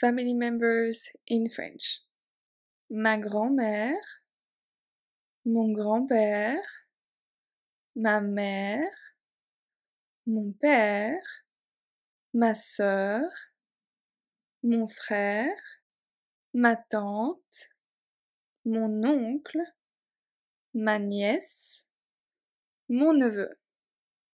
family members in French. Ma grand-mère, mon grand-père, ma mère, mon père, ma sœur, mon frère, ma tante, mon oncle, ma nièce, mon neveu.